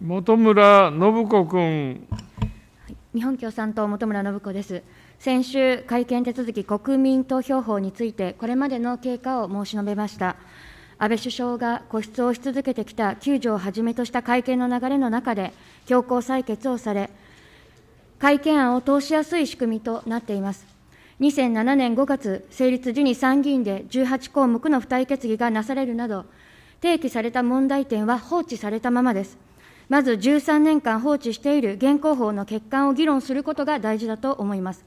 本村信子君。日本共産党、本村信子です。先週、会見手続き国民投票法について、これまでの経過を申し述べました。安倍首相が固執をし続けてきた9条をはじめとした会見の流れの中で、強行採決をされ、会見案を通しやすい仕組みとなっています。2007年5月、成立時に参議院で18項目の付帯決議がなされるなど、提起された問題点は放置されたままです。まず13年間放置している現行法の欠陥を議論することが大事だと思います。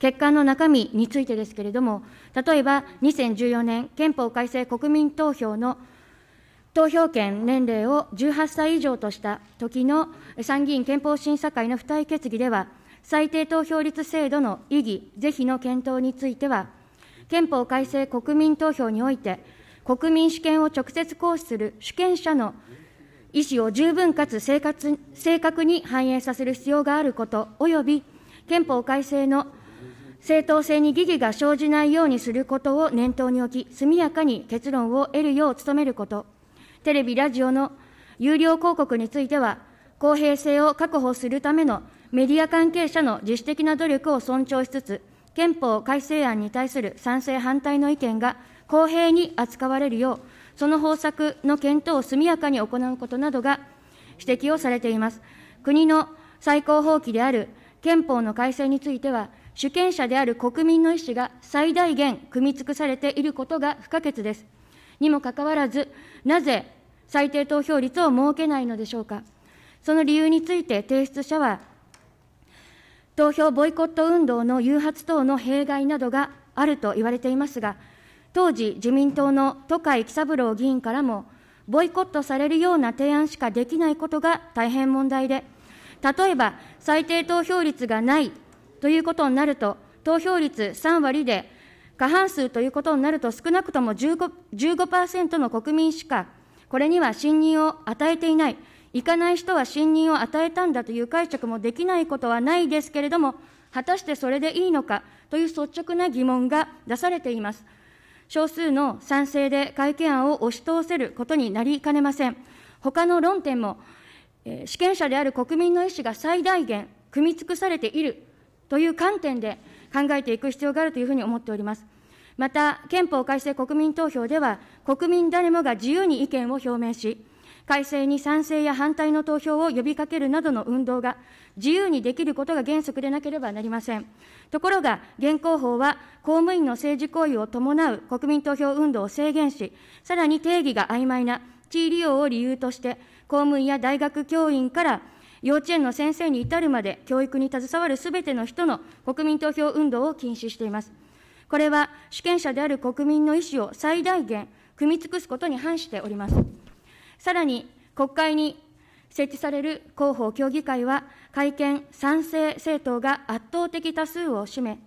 欠陥の中身についてですけれども、例えば2014年憲法改正国民投票の投票権年齢を18歳以上とした時の参議院憲法審査会の付帯決議では、最低投票率制度の意義、是非の検討については、憲法改正国民投票において、国民主権を直接行使する主権者の意思を十分かつ正確正確に反映させる必要があること、および憲法改正の正当性に疑義が生じないようにすることを念頭に置き、速やかに結論を得るよう努めること、テレビ、ラジオの有料広告については、公平性を確保するためのメディア関係者の自主的な努力を尊重しつつ、憲法改正案に対する賛成・反対の意見が公平に扱われるよう、その方策の検討を速やかに行うことなどが指摘をされています。国の最高法規である憲法の改正については、主権者である国民の意思が最大限組み尽くされていることが不可欠です。にもかかわらず、なぜ最低投票率を設けないのでしょうか。その理由について提出者は、投票ボイコット運動の誘発等の弊害などがあると言われていますが、当時、自民党の都会喜三郎議員からも、ボイコットされるような提案しかできないことが大変問題で、例えば最低投票率がないということになると、投票率3割で過半数ということになると、少なくとも 15%, 15の国民しか、これには信任を与えていない、行かない人は信任を与えたんだという解釈もできないことはないですけれども、果たしてそれでいいのかという率直な疑問が出されています。少数の賛成で改憲案を押し通せることになりかねません。他の論点も、えー、主権者である国民の意思が最大限組み尽くされているという観点で考えていく必要があるというふうに思っております。また、憲法改正国民投票では、国民誰もが自由に意見を表明し、改正に賛成や反対の投票を呼びかけるなどの運動が自由にできることが原則でなければなりません。ところが、現行法は公務員の政治行為を伴う国民投票運動を制限し、さらに定義が曖昧な地位利用を理由として、公務員や大学教員から幼稚園の先生に至るまで教育に携わるすべての人の国民投票運動を禁止しています。これは主権者である国民の意思を最大限、組み尽くすことに反しております。さらに、国会に設置される広報協議会は、改憲賛成政党が圧倒的多数を占め、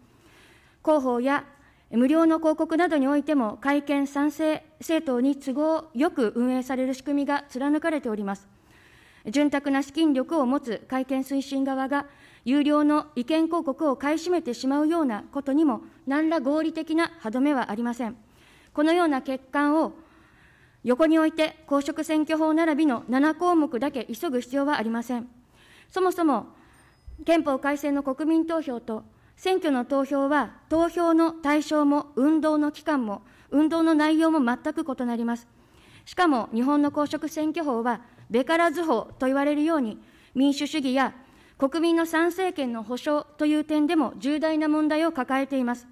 広報や無料の広告などにおいても、改憲賛成政党に都合よく運営される仕組みが貫かれております。潤沢な資金力を持つ改憲推進側が、有料の意見広告を買い占めてしまうようなことにも、何ら合理的な歯止めはありません。このような欠陥を横において公職選挙法並びの7項目だけ急ぐ必要はありません。そもそも憲法改正の国民投票と選挙の投票は投票の対象も運動の期間も運動の内容も全く異なります。しかも日本の公職選挙法はべからず法と言われるように民主主義や国民の参政権の保障という点でも重大な問題を抱えています。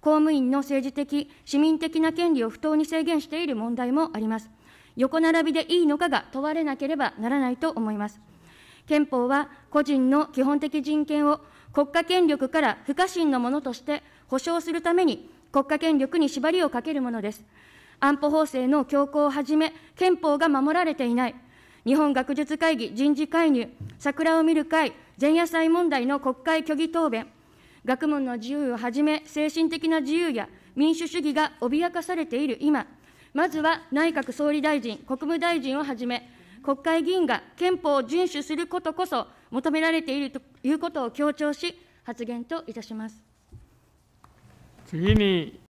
公務員の政治的、市民的な権利を不当に制限している問題もあります。横並びでいいのかが問われなければならないと思います。憲法は個人の基本的人権を国家権力から不可侵のものとして保障するために国家権力に縛りをかけるものです。安保法制の強行をはじめ、憲法が守られていない、日本学術会議人事介入、桜を見る会、前夜祭問題の国会虚偽答弁、学問の自由をはじめ、精神的な自由や民主主義が脅かされている今、まずは内閣総理大臣、国務大臣をはじめ、国会議員が憲法を遵守することこそ求められているということを強調し、発言といたします。次に